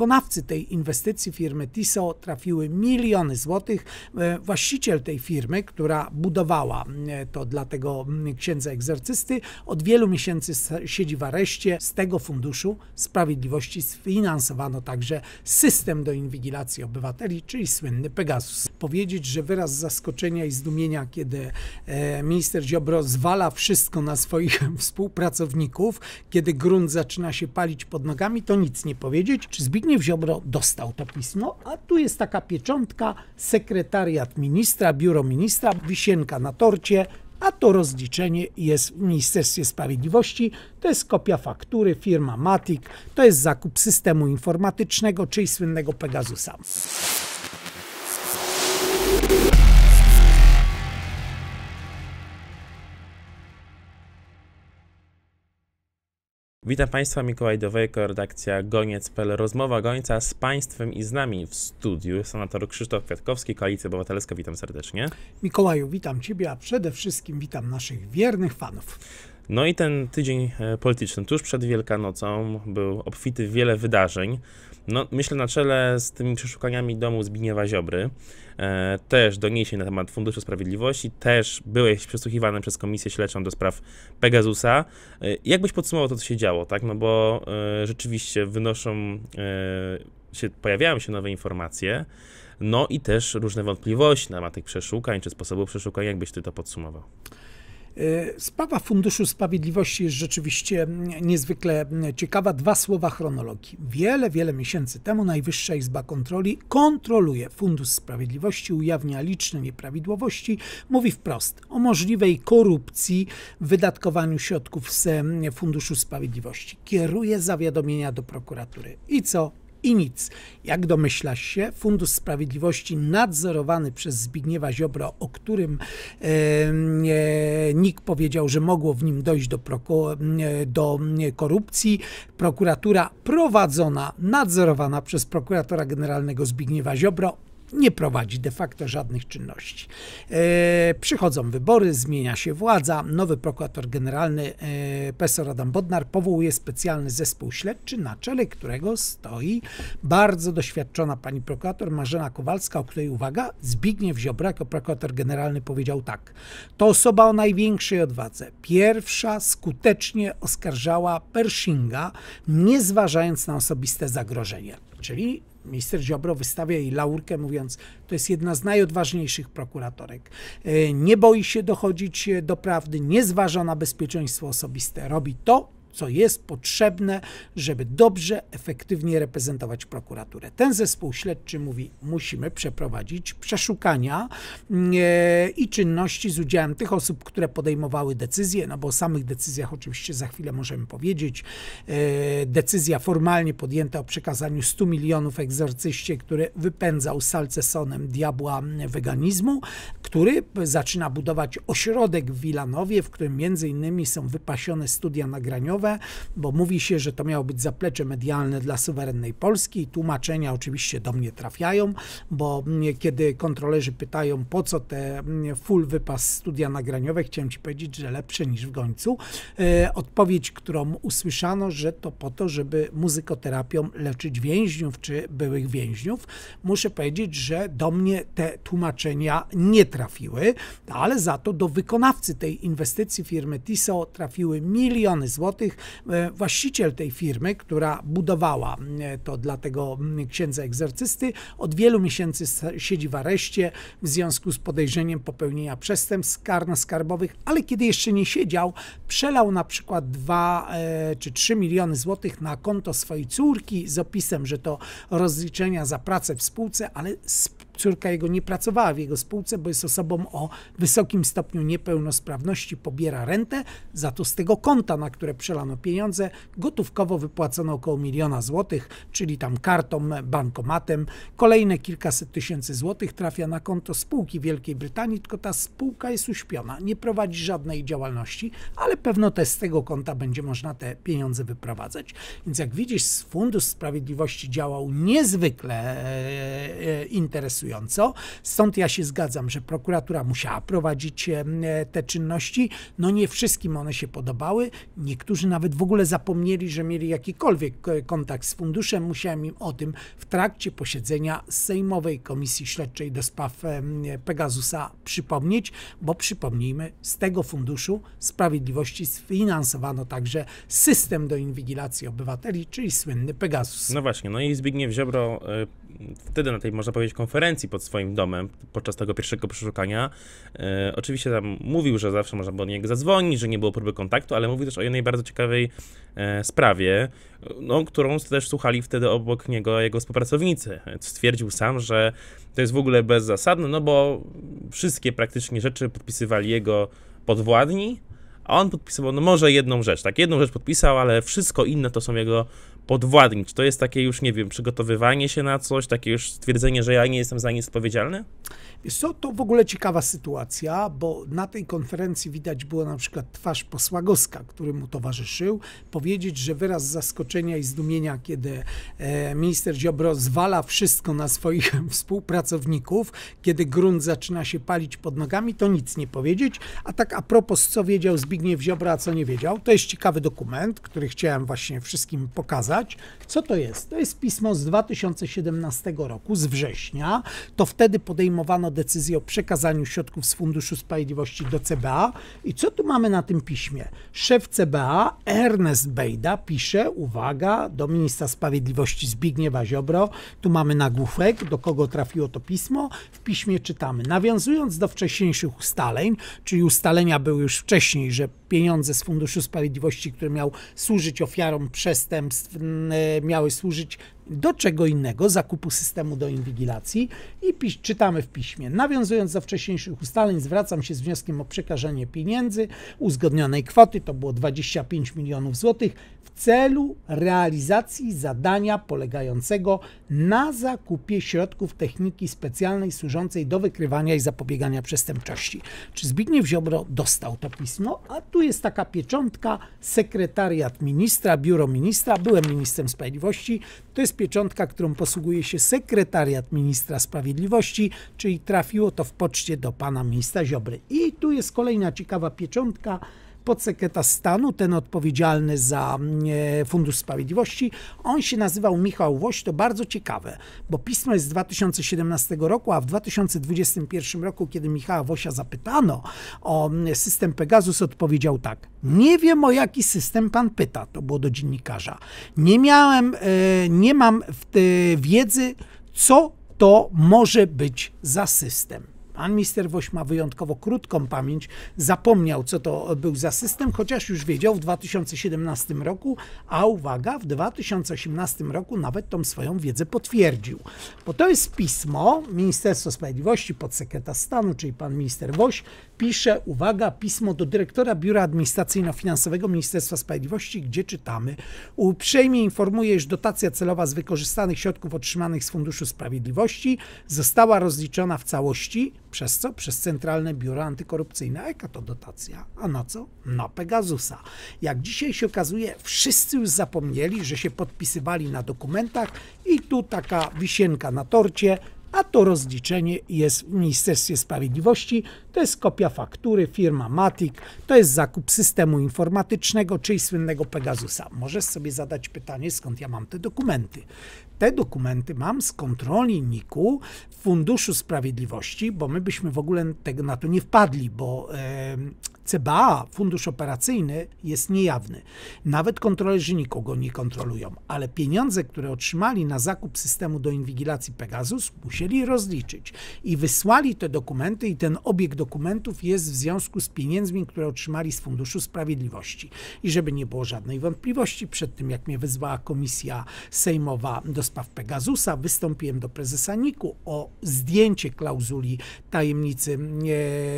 wykonawcy tej inwestycji firmy TISO trafiły miliony złotych. E, właściciel tej firmy, która budowała e, to dla tego księdza egzorcysty, od wielu miesięcy siedzi w areszcie. Z tego Funduszu Sprawiedliwości sfinansowano także system do inwigilacji obywateli, czyli słynny Pegasus. Powiedzieć, że wyraz zaskoczenia i zdumienia, kiedy e, minister Ziobro zwala wszystko na swoich współpracowników, kiedy grunt zaczyna się palić pod nogami, to nic nie powiedzieć. Czy Zbigniew Zbigniew Ziobro dostał to pismo, a tu jest taka pieczątka, sekretariat ministra, biuro ministra, wisienka na torcie, a to rozliczenie jest w Ministerstwie Sprawiedliwości. To jest kopia faktury, firma Matic, to jest zakup systemu informatycznego, czyli słynnego Pegasusa. Witam Państwa, Mikołaj Dowejko, redakcja Goniec.pl. Rozmowa Gońca z Państwem i z nami w studiu senator Krzysztof Kwiatkowski, Koalicja Obywatelska. Witam serdecznie. Mikołaju, witam Ciebie, a przede wszystkim witam naszych wiernych fanów. No i ten tydzień e, polityczny tuż przed Wielkanocą był obfity w wiele wydarzeń. No, myślę na czele z tymi przeszukaniami domu Zbigniewa Ziobry, e, też doniesień na temat Funduszu Sprawiedliwości, też byłeś przesłuchiwany przez Komisję Śledczą do spraw Pegasusa. E, jak byś podsumował to, co się działo, tak? No bo e, rzeczywiście wynoszą, e, się, pojawiają się nowe informacje, no i też różne wątpliwości na temat tych przeszukań, czy sposobu przeszukań. Jak byś ty to podsumował? Y, sprawa Funduszu Sprawiedliwości jest rzeczywiście mm, niezwykle mm, ciekawa. Dwa słowa chronologii. Wiele, wiele miesięcy temu Najwyższa Izba Kontroli kontroluje Fundusz Sprawiedliwości, ujawnia liczne nieprawidłowości, mówi wprost o możliwej korupcji w wydatkowaniu środków z mm, Funduszu Sprawiedliwości. Kieruje zawiadomienia do prokuratury. I co? i nic. Jak domyślasz się, Fundusz Sprawiedliwości nadzorowany przez Zbigniewa Ziobro, o którym e, NIK powiedział, że mogło w nim dojść do, proko, e, do e, korupcji, prokuratura prowadzona, nadzorowana przez prokuratora generalnego Zbigniewa Ziobro nie prowadzi de facto żadnych czynności. E, przychodzą wybory, zmienia się władza, nowy prokurator generalny e, profesor Adam Bodnar powołuje specjalny zespół śledczy, na czele którego stoi bardzo doświadczona pani prokurator Marzena Kowalska, o której uwaga, Zbigniew Ziobro jako prokurator generalny powiedział tak. To osoba o największej odwadze. Pierwsza skutecznie oskarżała Pershinga, nie zważając na osobiste zagrożenie. Czyli Minister Ziobro wystawia jej laurkę, mówiąc, to jest jedna z najodważniejszych prokuratorek. E, nie boi się dochodzić e, do prawdy, nie zważa na bezpieczeństwo osobiste. Robi to, co jest potrzebne, żeby dobrze, efektywnie reprezentować prokuraturę. Ten zespół śledczy mówi, musimy przeprowadzić przeszukania mm, e, i czynności z udziałem tych osób, które podejmowały decyzje, no bo o samych decyzjach oczywiście za chwilę możemy powiedzieć. E, decyzja formalnie podjęta o przekazaniu 100 milionów egzorcyście, który wypędzał Salcesonem diabła mm, weganizmu, który zaczyna budować ośrodek w Wilanowie, w którym między innymi są wypasione studia nagraniowe, bo mówi się, że to miało być zaplecze medialne dla suwerennej Polski. Tłumaczenia oczywiście do mnie trafiają, bo mm, kiedy kontrolerzy pytają, po co te mm, full wypas studia nagraniowe, chciałem ci powiedzieć, że lepsze niż w końcu. E, odpowiedź, którą usłyszano, że to po to, żeby muzykoterapią leczyć więźniów czy byłych więźniów. Muszę powiedzieć, że do mnie te tłumaczenia nie trafiły, ale za to do wykonawcy tej inwestycji firmy TISO trafiły miliony złotych tych e, właściciel tej firmy, która budowała e, to dla tego księdza egzorcysty, od wielu miesięcy siedzi w areszcie w związku z podejrzeniem popełnienia przestępstw karno-skarbowych, ale kiedy jeszcze nie siedział, przelał na przykład 2 e, czy 3 miliony złotych na konto swojej córki z opisem, że to rozliczenia za pracę w spółce, ale z córka jego nie pracowała w jego spółce, bo jest osobą o wysokim stopniu niepełnosprawności, pobiera rentę, za to z tego konta, na które przelano pieniądze, gotówkowo wypłacono około miliona złotych, czyli tam kartą, bankomatem. Kolejne kilkaset tysięcy złotych trafia na konto spółki Wielkiej Brytanii, tylko ta spółka jest uśpiona, nie prowadzi żadnej działalności, ale pewno też z tego konta będzie można te pieniądze wyprowadzać. Więc jak widzisz, Fundusz Sprawiedliwości działał niezwykle e, e, interesująco Stąd ja się zgadzam, że prokuratura musiała prowadzić e, te czynności. No nie wszystkim one się podobały. Niektórzy nawet w ogóle zapomnieli, że mieli jakikolwiek e, kontakt z funduszem. Musiałem im o tym w trakcie posiedzenia Sejmowej Komisji Śledczej do spraw e, Pegasusa przypomnieć, bo przypomnijmy, z tego Funduszu Sprawiedliwości sfinansowano także system do inwigilacji obywateli, czyli słynny Pegasus. No właśnie, no i Zbigniew Ziobro y, wtedy na tej, można powiedzieć, konferencji pod swoim domem, podczas tego pierwszego przeszukania, e, oczywiście tam mówił, że zawsze można było do niego zadzwonić, że nie było próby kontaktu, ale mówił też o jednej bardzo ciekawej e, sprawie, no, którą też słuchali wtedy obok niego jego współpracownicy. Stwierdził sam, że to jest w ogóle bezzasadne, no bo wszystkie praktycznie rzeczy podpisywali jego podwładni, a on podpisywał, no może jedną rzecz, tak, jedną rzecz podpisał, ale wszystko inne to są jego podwładnić? To jest takie już, nie wiem, przygotowywanie się na coś, takie już stwierdzenie, że ja nie jestem za nic odpowiedzialny? Wiesz co, to w ogóle ciekawa sytuacja, bo na tej konferencji widać było na przykład twarz posła Goska, który mu towarzyszył, powiedzieć, że wyraz zaskoczenia i zdumienia, kiedy e, minister Ziobro zwala wszystko na swoich współpracowników, kiedy grunt zaczyna się palić pod nogami, to nic nie powiedzieć. A tak a propos, co wiedział Zbigniew Ziobro, a co nie wiedział, to jest ciekawy dokument, który chciałem właśnie wszystkim pokazać. Co to jest? To jest pismo z 2017 roku, z września. To wtedy podejmowano decyzję o przekazaniu środków z Funduszu Sprawiedliwości do CBA. I co tu mamy na tym piśmie? Szef CBA Ernest Bejda pisze, uwaga, do ministra sprawiedliwości Zbigniewa Ziobro, tu mamy nagłówek, do kogo trafiło to pismo. W piśmie czytamy, nawiązując do wcześniejszych ustaleń, czyli ustalenia były już wcześniej, że pieniądze z Funduszu Sprawiedliwości, który miał służyć ofiarom przestępstw, miały służyć do czego innego, zakupu systemu do inwigilacji i czytamy w piśmie. Nawiązując do wcześniejszych ustaleń, zwracam się z wnioskiem o przekażenie pieniędzy uzgodnionej kwoty, to było 25 milionów złotych, w celu realizacji zadania polegającego na zakupie środków techniki specjalnej służącej do wykrywania i zapobiegania przestępczości. Czy Zbigniew Ziobro dostał to pismo? A tu tu jest taka pieczątka, sekretariat ministra, biuro ministra, byłem ministrem sprawiedliwości, to jest pieczątka, którą posługuje się sekretariat ministra sprawiedliwości, czyli trafiło to w poczcie do pana ministra Ziobry. I tu jest kolejna ciekawa pieczątka, podsekretarz stanu, ten odpowiedzialny za e, Fundusz Sprawiedliwości. On się nazywał Michał Woś, to bardzo ciekawe, bo pismo jest z 2017 roku, a w 2021 roku, kiedy Michała Wosia zapytano o e, system Pegasus, odpowiedział tak. Nie wiem, o jaki system pan pyta, to było do dziennikarza. Nie miałem, e, nie mam wiedzy, co to może być za system. Pan minister Woś ma wyjątkowo krótką pamięć, zapomniał, co to był za system, chociaż już wiedział w 2017 roku, a uwaga, w 2018 roku nawet tą swoją wiedzę potwierdził. Bo to jest pismo Ministerstwo Sprawiedliwości, podsekretarz stanu, czyli pan minister Woś, pisze, uwaga, pismo do dyrektora Biura Administracyjno-Finansowego Ministerstwa Sprawiedliwości, gdzie czytamy: Uprzejmie informuję, iż dotacja celowa z wykorzystanych środków otrzymanych z Funduszu Sprawiedliwości została rozliczona w całości przez co? Przez Centralne Biuro Antykorupcyjne. A jaka to dotacja? A na co? Na Pegasusa. Jak dzisiaj się okazuje, wszyscy już zapomnieli, że się podpisywali na dokumentach i tu taka wisienka na torcie, a to rozliczenie jest w Ministerstwie Sprawiedliwości. To jest kopia faktury, firma Matic, to jest zakup systemu informatycznego, czyli słynnego Pegasusa. Możesz sobie zadać pytanie, skąd ja mam te dokumenty. Te dokumenty mam z kontroli niku u Funduszu Sprawiedliwości, bo my byśmy w ogóle tego na to nie wpadli, bo e, CBA, Fundusz Operacyjny, jest niejawny. Nawet kontrolerzy nikogo go nie kontrolują, ale pieniądze, które otrzymali na zakup systemu do inwigilacji Pegasus, musieli rozliczyć i wysłali te dokumenty i ten obiekt dokumentów jest w związku z pieniędzmi, które otrzymali z Funduszu Sprawiedliwości. I żeby nie było żadnej wątpliwości, przed tym jak mnie wezwała komisja sejmowa do spraw Pegasusa, wystąpiłem do prezesa NIK-u o zdjęcie klauzuli tajemnicy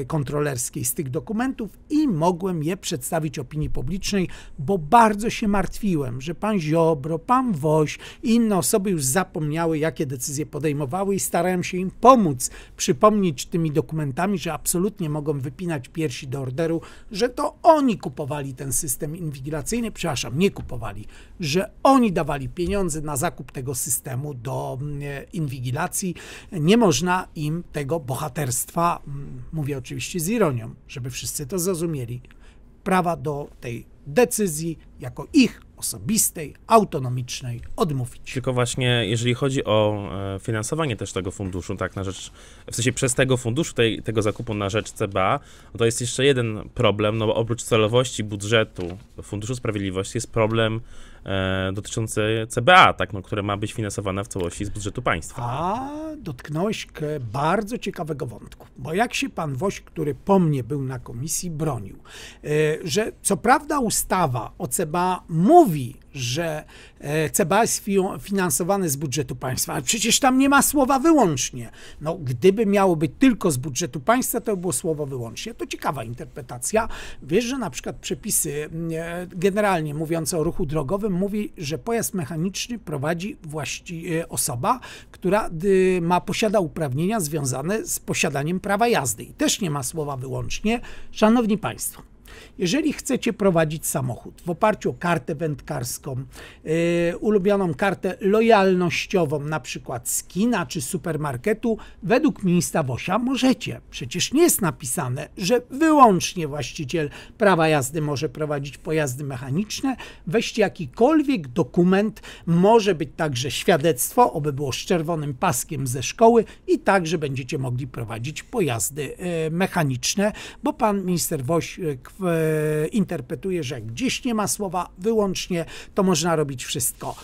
e, kontrolerskiej z tych dokumentów i mogłem je przedstawić opinii publicznej, bo bardzo się martwiłem, że pan Ziobro, pan Woś i inne osoby już zapomniały, jakie decyzje podejmowały i starałem się im pomóc, przypomnieć tymi dokumentami, że absolutnie absolutnie mogą wypinać piersi do orderu, że to oni kupowali ten system inwigilacyjny, przepraszam, nie kupowali, że oni dawali pieniądze na zakup tego systemu do mm, e, inwigilacji. Nie można im tego bohaterstwa, mm, mówię oczywiście z ironią, żeby wszyscy to zrozumieli, prawa do tej decyzji jako ich osobistej, autonomicznej odmówić. Tylko właśnie, jeżeli chodzi o e, finansowanie też tego funduszu, tak, na rzecz, w sensie przez tego funduszu, tej, tego zakupu na rzecz CBA, no to jest jeszcze jeden problem, no bo oprócz celowości budżetu Funduszu Sprawiedliwości jest problem e, CBA, tak, no, które ma być finansowana w całości z budżetu państwa. A dotknąłeś bardzo ciekawego wątku, bo jak się pan Woś, który po mnie był na komisji, bronił, e, że co prawda ustawa o CBA mówi że e, CBA jest finansowane z budżetu państwa, ale przecież tam nie ma słowa wyłącznie. No, gdyby miało być tylko z budżetu państwa, to by było słowo wyłącznie. To ciekawa interpretacja. Wiesz, że na przykład przepisy e, generalnie mówiące o ruchu drogowym mówi, że pojazd mechaniczny prowadzi właści e, osoba, która ma, posiada uprawnienia związane z posiadaniem prawa jazdy. I też nie ma słowa wyłącznie. Szanowni Państwo, jeżeli chcecie prowadzić samochód w oparciu o kartę wędkarską, yy, ulubioną kartę lojalnościową, na przykład z kina czy supermarketu, według ministra Wosia możecie. Przecież nie jest napisane, że wyłącznie właściciel prawa jazdy może prowadzić pojazdy mechaniczne. Weźcie jakikolwiek dokument, może być także świadectwo, oby było z czerwonym paskiem ze szkoły i także będziecie mogli prowadzić pojazdy yy, mechaniczne, bo pan minister Woś yy, E, interpretuje, że gdzieś nie ma słowa wyłącznie, to można robić wszystko.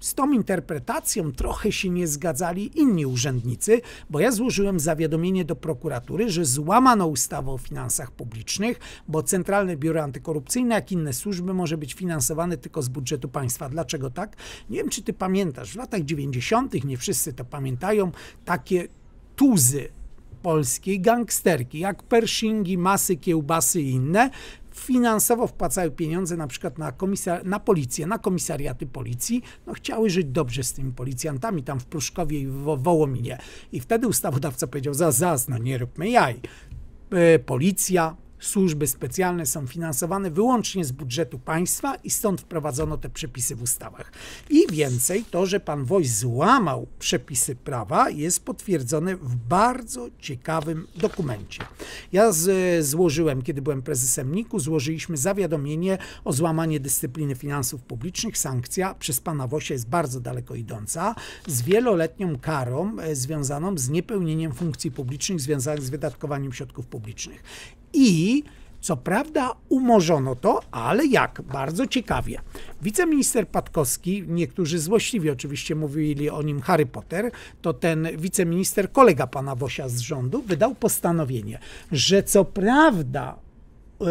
Z tą interpretacją trochę się nie zgadzali inni urzędnicy, bo ja złożyłem zawiadomienie do prokuratury, że złamano ustawę o finansach publicznych, bo Centralne Biuro Antykorupcyjne, jak inne służby, może być finansowane tylko z budżetu państwa. Dlaczego tak? Nie wiem, czy ty pamiętasz, w latach 90., nie wszyscy to pamiętają, takie tuzy polskiej gangsterki, jak pershingi, masy, kiełbasy i inne, finansowo wpłacały pieniądze na przykład na, komisar- na policję, na komisariaty policji, no chciały żyć dobrze z tymi policjantami tam w Pruszkowie i w Wołominie. I wtedy ustawodawca powiedział, za, za, no nie róbmy jaj. E, policja, Służby specjalne są finansowane wyłącznie z budżetu państwa i stąd wprowadzono te przepisy w ustawach. I więcej, to, że pan Wojs złamał przepisy prawa, jest potwierdzone w bardzo ciekawym dokumencie. Ja z, złożyłem, kiedy byłem prezesem NIK-u, złożyliśmy zawiadomienie o złamanie dyscypliny finansów publicznych. Sankcja przez pana Wosia jest bardzo daleko idąca, z wieloletnią karą e, związaną z niepełnieniem funkcji publicznych związanych z wydatkowaniem środków publicznych i co prawda umorzono to, ale jak? Bardzo ciekawie. Wiceminister Patkowski, niektórzy złośliwie oczywiście mówili o nim Harry Potter, to ten wiceminister, kolega pana Wosia z rządu, wydał postanowienie, że co prawda e,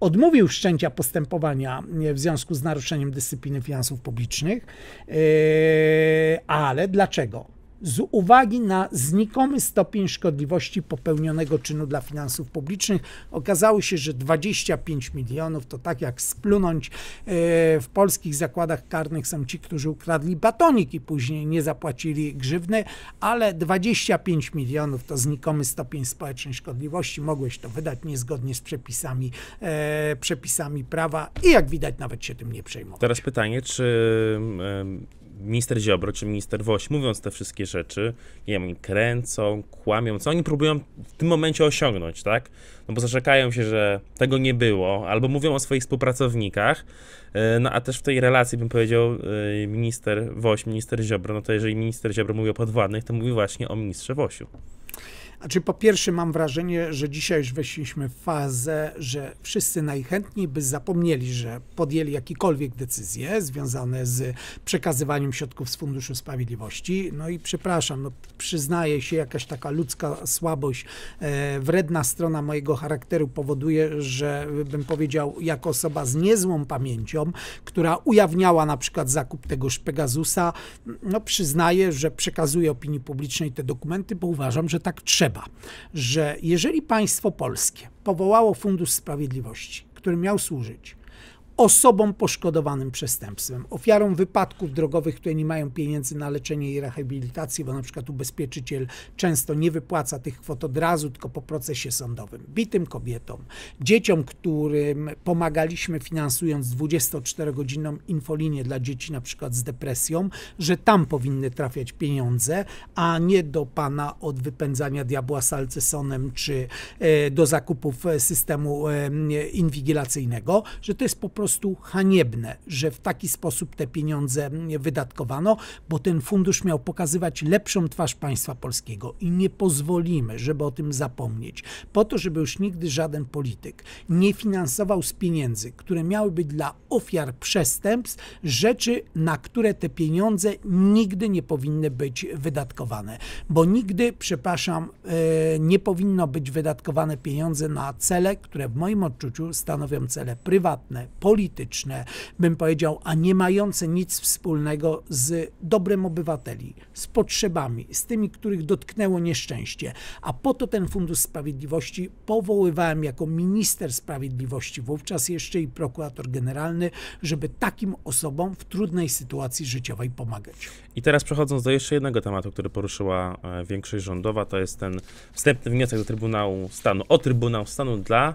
odmówił wszczęcia postępowania e, w związku z naruszeniem dyscypliny finansów publicznych, e, ale dlaczego? z uwagi na znikomy stopień szkodliwości popełnionego czynu dla finansów publicznych. Okazało się, że 25 milionów to tak jak splunąć. E, w polskich zakładach karnych są ci, którzy ukradli batonik i później nie zapłacili grzywny, ale 25 milionów to znikomy stopień społecznej szkodliwości. Mogłeś to wydać niezgodnie z przepisami, e, przepisami prawa i jak widać nawet się tym nie przejmować. Teraz pytanie, czy minister Ziobro czy minister Woś, mówiąc te wszystkie rzeczy, nie wiem, oni kręcą, kłamią, co oni próbują w tym momencie osiągnąć, tak? No bo zaczekają się, że tego nie było, albo mówią o swoich współpracownikach, e, no a też w tej relacji bym powiedział e, minister Woś, minister Ziobro, no to jeżeli minister Ziobro mówi o podwładnych, to mówi właśnie o ministrze Wosiu. Znaczy, po pierwsze, mam wrażenie, że dzisiaj już weszliśmy w fazę, że wszyscy najchętniej by zapomnieli, że podjęli jakiekolwiek decyzje związane z przekazywaniem środków z Funduszu Sprawiedliwości. No i przepraszam, no, przyznaję się, jakaś taka ludzka słabość, e, wredna strona mojego charakteru powoduje, że e, bym powiedział, jako osoba z niezłą pamięcią, która ujawniała na przykład zakup tegoż szpegazusa, no przyznaję, że przekazuję opinii publicznej te dokumenty, bo uważam, że tak trzeba trzeba, że jeżeli państwo polskie powołało Fundusz Sprawiedliwości, który miał służyć osobom poszkodowanym przestępstwem, ofiarom wypadków drogowych, które nie mają pieniędzy na leczenie i rehabilitację, bo na przykład ubezpieczyciel często nie wypłaca tych kwot od razu, tylko po procesie sądowym, bitym kobietom, dzieciom, którym pomagaliśmy finansując 24-godzinną infolinię dla dzieci na przykład z depresją, że tam powinny trafiać pieniądze, a nie do pana od wypędzania diabła salcesonem czy e, do zakupów e, systemu e, inwigilacyjnego, że to jest po prostu prostu haniebne, że w taki sposób te pieniądze wydatkowano, bo ten fundusz miał pokazywać lepszą twarz państwa polskiego i nie pozwolimy, żeby o tym zapomnieć. Po to, żeby już nigdy żaden polityk nie finansował z pieniędzy, które miałyby dla ofiar przestępstw rzeczy, na które te pieniądze nigdy nie powinny być wydatkowane. Bo nigdy, przepraszam, e, nie powinno być wydatkowane pieniądze na cele, które w moim odczuciu stanowią cele prywatne, polityczne, polityczne, bym powiedział, a nie mające nic wspólnego z dobrem obywateli, z potrzebami, z tymi, których dotknęło nieszczęście. A po to ten Fundusz Sprawiedliwości powoływałem jako minister sprawiedliwości wówczas jeszcze i prokurator generalny, żeby takim osobom w trudnej sytuacji życiowej pomagać. I teraz przechodząc do jeszcze jednego tematu, który poruszyła e, większość rządowa, to jest ten wstępny wniosek do Trybunału Stanu, o Trybunał Stanu dla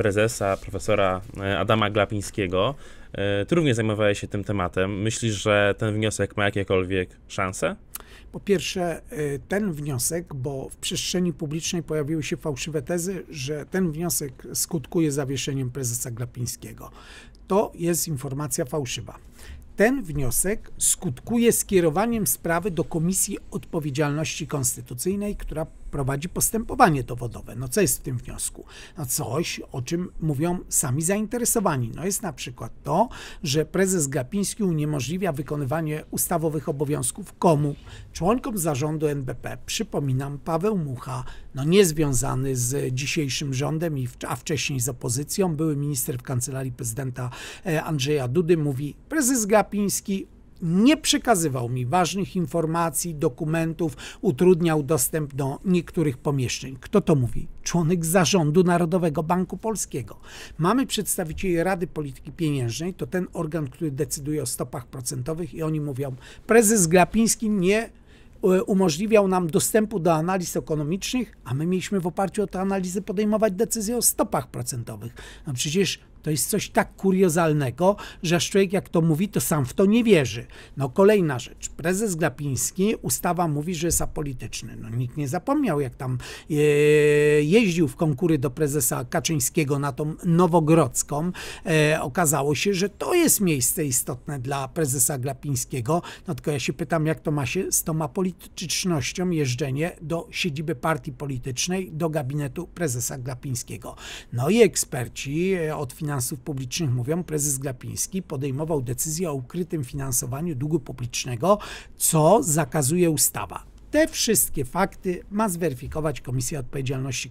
prezesa, profesora e, Adama Glapińskiego. E, ty również zajmowałeś się tym tematem. Myślisz, że ten wniosek ma jakiekolwiek szanse? Po pierwsze, e, ten wniosek, bo w przestrzeni publicznej pojawiły się fałszywe tezy, że ten wniosek skutkuje zawieszeniem prezesa Glapińskiego. To jest informacja fałszywa. Ten wniosek skutkuje skierowaniem sprawy do Komisji Odpowiedzialności Konstytucyjnej, która prowadzi postępowanie dowodowe. No co jest w tym wniosku? No coś, o czym mówią sami zainteresowani. No jest na przykład to, że prezes Gapiński uniemożliwia wykonywanie ustawowych obowiązków komu? Członkom zarządu NBP. Przypominam, Paweł Mucha, no niezwiązany z dzisiejszym rządem, i a wcześniej z opozycją, były minister w kancelarii prezydenta e, Andrzeja Dudy, mówi prezes Gapiński nie przekazywał mi ważnych informacji, dokumentów, utrudniał dostęp do niektórych pomieszczeń. Kto to mówi? Członek zarządu Narodowego Banku Polskiego. Mamy przedstawicieli Rady Polityki Pieniężnej, to ten organ, który decyduje o stopach procentowych i oni mówią, prezes Glapiński nie e, umożliwiał nam dostępu do analiz ekonomicznych, a my mieliśmy w oparciu o te analizy podejmować decyzje o stopach procentowych. No przecież to jest coś tak kuriozalnego, że człowiek jak to mówi, to sam w to nie wierzy. No kolejna rzecz. Prezes Glapiński, ustawa mówi, że jest apolityczny. No nikt nie zapomniał, jak tam e, jeździł w konkury do prezesa Kaczyńskiego na tą Nowogrodzką. E, okazało się, że to jest miejsce istotne dla prezesa Glapińskiego. No tylko ja się pytam, jak to ma się z tą apolitycznością jeżdżenie do siedziby partii politycznej, do gabinetu prezesa Glapińskiego. No i eksperci e, od finansowania Finansów Publicznych mówią, prezes Glapiński podejmował decyzję o ukrytym finansowaniu długu publicznego, co zakazuje ustawa. Te wszystkie fakty ma zweryfikować Komisja Odpowiedzialności e,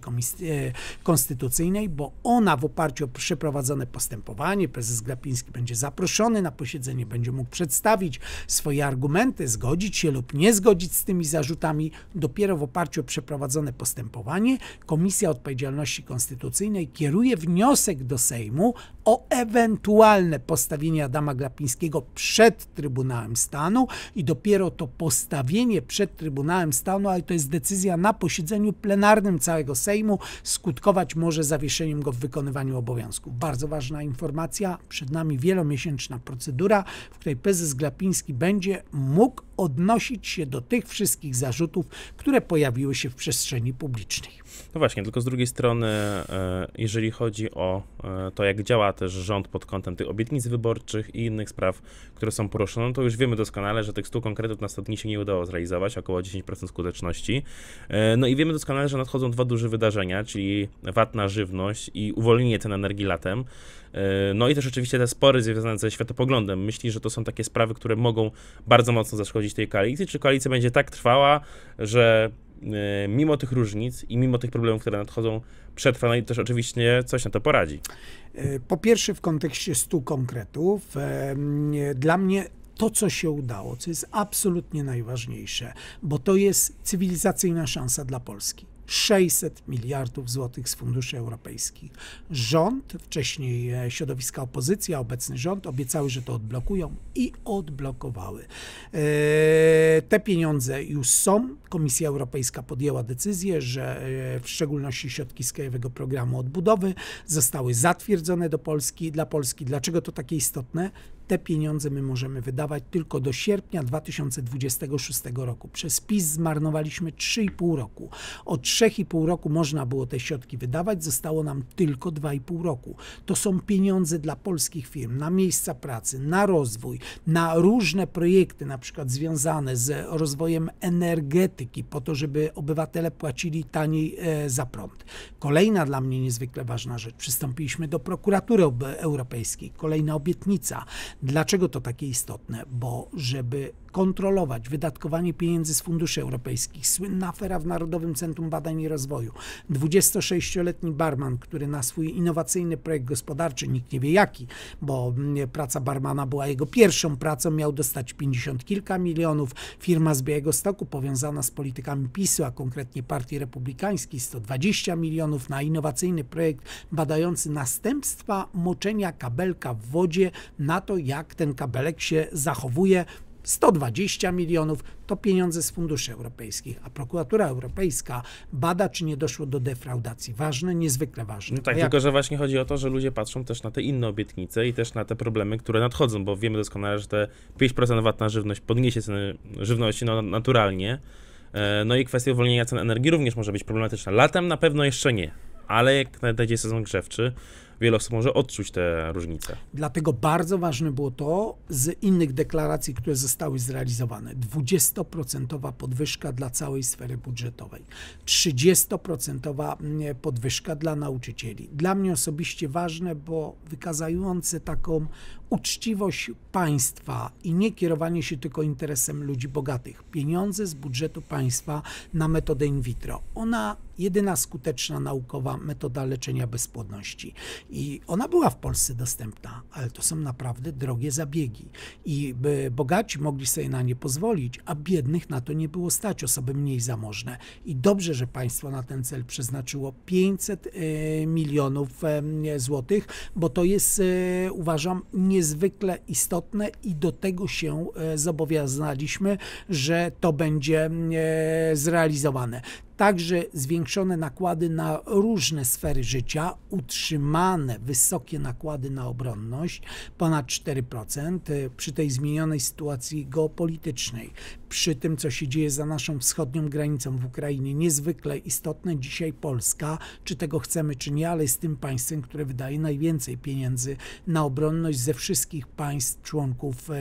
Konstytucyjnej, bo ona w oparciu o przeprowadzone postępowanie, prezes Grapiński będzie zaproszony na posiedzenie, będzie mógł przedstawić swoje argumenty, zgodzić się lub nie zgodzić z tymi zarzutami. Dopiero w oparciu o przeprowadzone postępowanie Komisja Odpowiedzialności Konstytucyjnej kieruje wniosek do Sejmu o ewentualne postawienie Adama Grapińskiego przed Trybunałem Stanu i dopiero to postawienie przed Trybunałem Trybunałem Stanu, ale to jest decyzja na posiedzeniu plenarnym całego Sejmu. Skutkować może zawieszeniem go w wykonywaniu obowiązków. Bardzo ważna informacja. Przed nami wielomiesięczna procedura, w której prezes Glapiński będzie mógł odnosić się do tych wszystkich zarzutów, które pojawiły się w przestrzeni publicznej. No właśnie, tylko z drugiej strony, e, jeżeli chodzi o e, to, jak działa też rząd pod kątem tych obietnic wyborczych i innych spraw, które są poruszone, no to już wiemy doskonale, że tych 100 konkretów na 100 dni się nie udało zrealizować, około 10% skuteczności. E, no i wiemy doskonale, że nadchodzą dwa duże wydarzenia, czyli VAT na żywność i uwolnienie cen energii latem. E, no i też oczywiście te spory związane ze światopoglądem. Myśli, że to są takie sprawy, które mogą bardzo mocno zaszkodzić tej koalicji. Czy koalicja będzie tak trwała, że e, mimo tych różnic i mimo tych problemów, które nadchodzą, przetrwa, no i też oczywiście coś na to poradzi. E, po pierwsze, w kontekście stu konkretów, dla mnie to, co się udało, co jest absolutnie najważniejsze, bo to jest cywilizacyjna szansa dla Polski. 600 miliardów złotych z funduszy europejskich. Rząd, wcześniej e, środowiska opozycja, obecny rząd obiecały, że to odblokują i odblokowały. E, te pieniądze już są. Komisja Europejska podjęła decyzję, że e, w szczególności środki z Krajowego Programu Odbudowy zostały zatwierdzone do Polski, dla Polski. Dlaczego to takie istotne? Te pieniądze my możemy wydawać tylko do sierpnia 2026 roku. Przez PiS zmarnowaliśmy 3,5 roku. O 3,5 roku można było te środki wydawać, zostało nam tylko 2,5 roku. To są pieniądze dla polskich firm, na miejsca pracy, na rozwój, na różne projekty, na przykład związane z rozwojem energetyki, po to, żeby obywatele płacili taniej e, za prąd. Kolejna dla mnie niezwykle ważna rzecz. Przystąpiliśmy do prokuratury Europejskiej. Kolejna obietnica. Dlaczego to takie istotne? Bo żeby kontrolować wydatkowanie pieniędzy z funduszy europejskich. Słynna afera w Narodowym Centrum Badań i Rozwoju. 26-letni barman, który na swój innowacyjny projekt gospodarczy, nikt nie wie jaki, bo praca barmana była jego pierwszą pracą, miał dostać 50 kilka milionów. Firma z Białego Stoku powiązana z politykami PiSu, a konkretnie Partii Republikańskiej 120 milionów na innowacyjny projekt badający następstwa moczenia kabelka w wodzie na to, jak ten kabelek się zachowuje 120 milionów to pieniądze z funduszy europejskich, a prokuratura europejska bada, czy nie doszło do defraudacji. Ważne, niezwykle ważne. No tak, jak... tylko że właśnie chodzi o to, że ludzie patrzą też na te inne obietnice i też na te problemy, które nadchodzą, bo wiemy doskonale, że te 5% VAT na żywność podniesie ceny żywności no, naturalnie. E, no i kwestia uwolnienia cen energii również może być problematyczna. Latem na pewno jeszcze nie, ale jak nadejdzie sezon grzewczy, wiele osób może odczuć te różnice. Dlatego bardzo ważne było to z innych deklaracji, które zostały zrealizowane. 20% podwyżka dla całej sfery budżetowej, 30% mm, podwyżka dla nauczycieli. Dla mnie osobiście ważne, bo wykazujące taką uczciwość państwa i nie kierowanie się tylko interesem ludzi bogatych. Pieniądze z budżetu państwa na metodę in vitro. Ona jedyna skuteczna naukowa metoda leczenia bezpłodności. I ona była w Polsce dostępna, ale to są naprawdę drogie zabiegi. I bogaci mogli sobie na nie pozwolić, a biednych na to nie było stać, osoby mniej zamożne. I dobrze, że państwo na ten cel przeznaczyło 500 e, milionów złotych, bo to jest, e, uważam, nie niezwykle istotne i do tego się e, zobowiązaliśmy, że to będzie e, zrealizowane także zwiększone nakłady na różne sfery życia, utrzymane wysokie nakłady na obronność, ponad 4% e, przy tej zmienionej sytuacji geopolitycznej, przy tym, co się dzieje za naszą wschodnią granicą w Ukrainie, niezwykle istotne dzisiaj Polska, czy tego chcemy, czy nie, ale jest tym państwem, które wydaje najwięcej pieniędzy na obronność ze wszystkich państw członków e,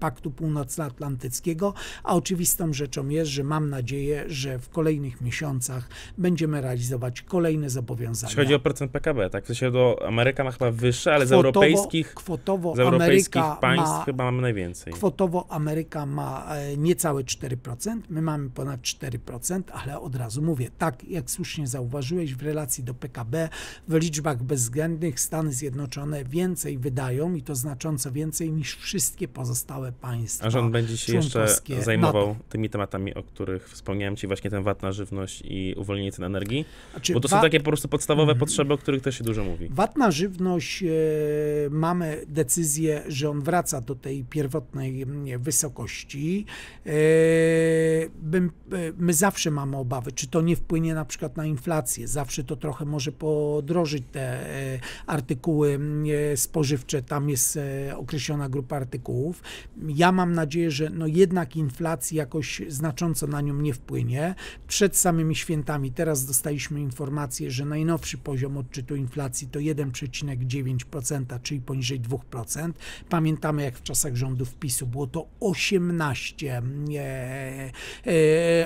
Paktu Północnoatlantyckiego, a oczywistą rzeczą jest, że mam nadzieję, że w kolejnych miesiącach miesiącach będziemy realizować kolejne zobowiązania. Jeśli chodzi o procent PKB, tak? W sensie do no, Ameryka ma chyba wyższe, ale kwotowo, z europejskich, kwotowo z europejskich państw ma, chyba mamy najwięcej. Kwotowo Ameryka ma e, niecałe 4%, my mamy ponad 4%, ale od razu mówię, tak jak słusznie zauważyłeś, w relacji do PKB w liczbach bezwzględnych Stany Zjednoczone więcej wydają i to znacząco więcej niż wszystkie pozostałe państwa. A rząd będzie się jeszcze zajmował NATO. tymi tematami, o których wspomniałem Ci, właśnie ten VAT na żywność i uwolnienie cen energii? Znaczy, bo to są takie po prostu podstawowe mm -hmm. potrzeby, o których też się dużo mówi. VAT na żywność e, mamy decyzję, że on wraca do tej pierwotnej mm, wysokości. E, bym, e, my zawsze mamy obawy, czy to nie wpłynie na przykład na inflację. Zawsze to trochę może podrożyć te e, artykuły mm, e, spożywcze. Tam jest e, określona grupa artykułów. Ja mam nadzieję, że no jednak inflacji jakoś znacząco na nią nie wpłynie. Przed samym samymi świętami teraz dostaliśmy informację, że najnowszy poziom odczytu inflacji to 1,9%, czyli poniżej 2%. Pamiętamy, jak w czasach rządów PiSu było to 18,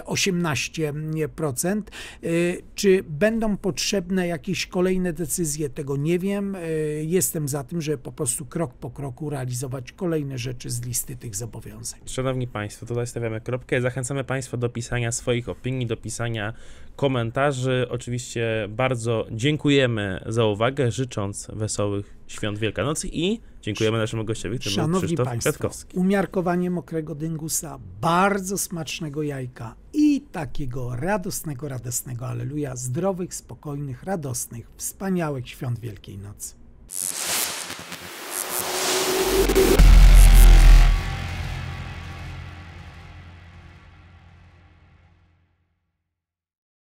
18%. E, e, czy będą potrzebne jakieś kolejne decyzje? Tego nie wiem. E, jestem za tym, żeby po prostu krok po kroku realizować kolejne rzeczy z listy tych zobowiązań. Szanowni Państwo, tutaj stawiamy kropkę. Zachęcamy Państwa do pisania swoich opinii, do pisania pytania, komentarzy. Oczywiście bardzo dziękujemy za uwagę, życząc wesołych świąt Wielkanocy i dziękujemy naszemu gościowi, tym Szanowni Krzysztof Państwo, Kwiatkowski. umiarkowanie mokrego dyngusa, bardzo smacznego jajka i takiego radosnego, radosnego, aleluja, zdrowych, spokojnych, radosnych, wspaniałych świąt Wielkiej Nocy.